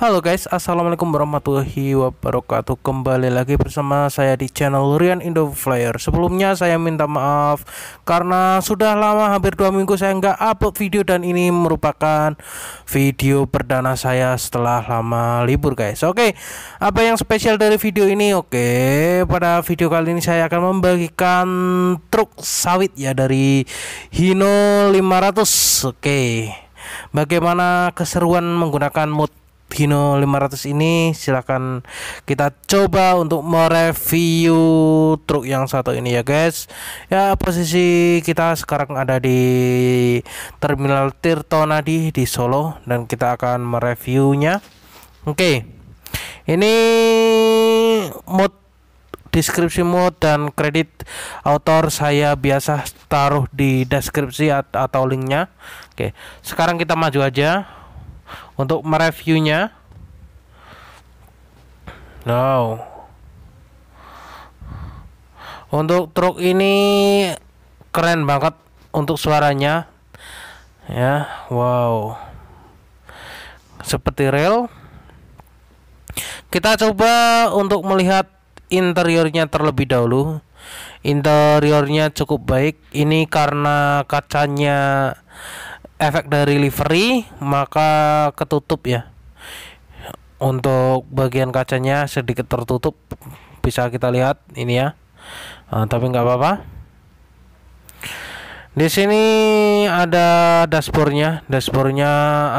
Halo guys, Assalamualaikum warahmatullahi wabarakatuh Kembali lagi bersama saya di channel Rian Indo Flyer Sebelumnya saya minta maaf Karena sudah lama hampir dua minggu saya nggak upload video Dan ini merupakan video perdana saya setelah lama libur guys Oke, apa yang spesial dari video ini? Oke, pada video kali ini saya akan membagikan truk sawit ya dari Hino 500 Oke Bagaimana keseruan menggunakan mod Hino 500 ini silahkan kita coba untuk mereview truk yang satu ini ya guys ya posisi kita sekarang ada di terminal Tirtonadi di Solo dan kita akan mereviewnya oke okay. ini mod deskripsi mod dan kredit author saya biasa taruh di deskripsi atau linknya oke sekarang kita maju aja untuk mereviewnya. wow. Untuk truk ini keren banget untuk suaranya. Ya, wow. Seperti rel. Kita coba untuk melihat interiornya terlebih dahulu. Interiornya cukup baik. Ini karena kacanya efek dari livery maka ketutup ya untuk bagian kacanya sedikit tertutup bisa kita lihat ini ya nah, tapi nggak apa-apa di sini ada dashboardnya dashboardnya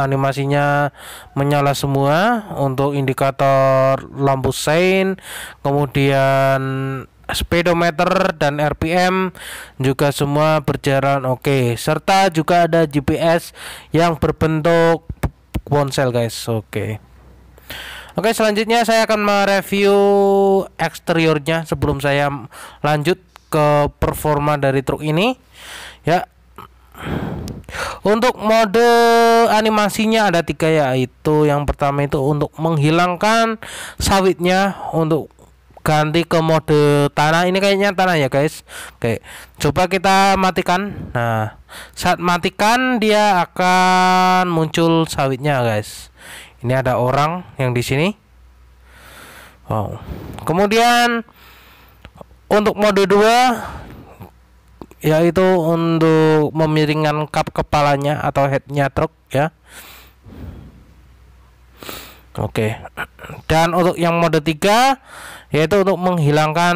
animasinya menyala semua untuk indikator lampu sein kemudian speedometer dan RPM juga semua berjalan oke okay. serta juga ada GPS yang berbentuk ponsel guys oke okay. oke okay, selanjutnya saya akan mereview eksteriornya sebelum saya lanjut ke performa dari truk ini ya untuk mode animasinya ada tiga yaitu yang pertama itu untuk menghilangkan sawitnya untuk ganti ke mode tanah ini kayaknya tanah ya guys oke coba kita matikan nah saat matikan dia akan muncul sawitnya guys ini ada orang yang di sini wow kemudian untuk mode 2 yaitu untuk memiringkan cup kepalanya atau headnya truk ya Oke. Dan untuk yang mode 3 yaitu untuk menghilangkan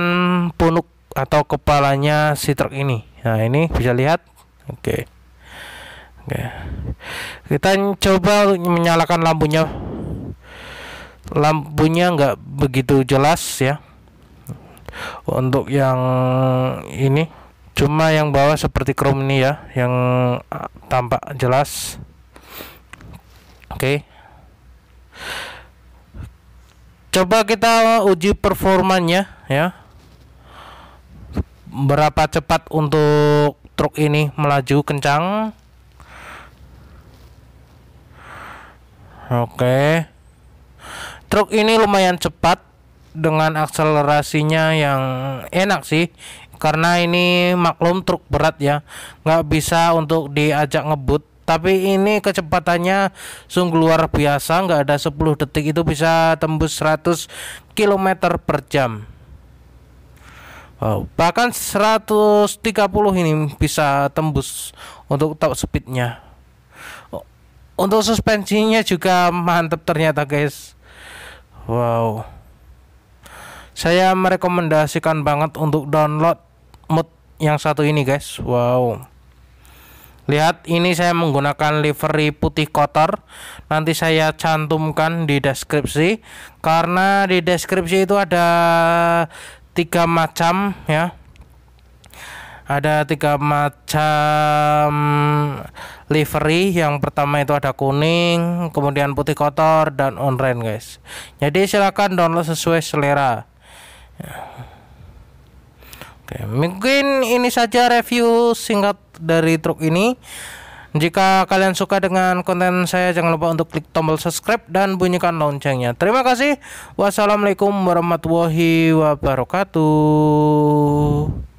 punuk atau kepalanya si truk ini. Nah, ini bisa lihat. Oke. Oke. Kita coba menyalakan lampunya. Lampunya enggak begitu jelas ya. Untuk yang ini cuma yang bawah seperti chrome ini ya yang ah, tampak jelas. Oke. Okay. Coba kita uji performanya ya. Berapa cepat untuk truk ini melaju kencang? Oke. Truk ini lumayan cepat dengan akselerasinya yang enak sih karena ini maklum truk berat ya nggak bisa untuk diajak ngebut tapi ini kecepatannya sungguh luar biasa nggak ada 10 detik itu bisa tembus 100 km per jam wow. bahkan 130 ini bisa tembus untuk top speednya untuk suspensinya juga mantap ternyata guys wow saya merekomendasikan banget untuk download mod yang satu ini guys wow Lihat ini saya menggunakan livery putih kotor Nanti saya cantumkan di deskripsi Karena di deskripsi itu ada tiga macam ya ada tiga macam livery yang pertama itu ada kuning kemudian putih kotor dan on rain guys jadi silahkan download sesuai selera ya. Oke, mungkin ini saja review singkat dari truk ini. Jika kalian suka dengan konten saya, jangan lupa untuk klik tombol subscribe dan bunyikan loncengnya. Terima kasih. Wassalamualaikum warahmatullahi wabarakatuh.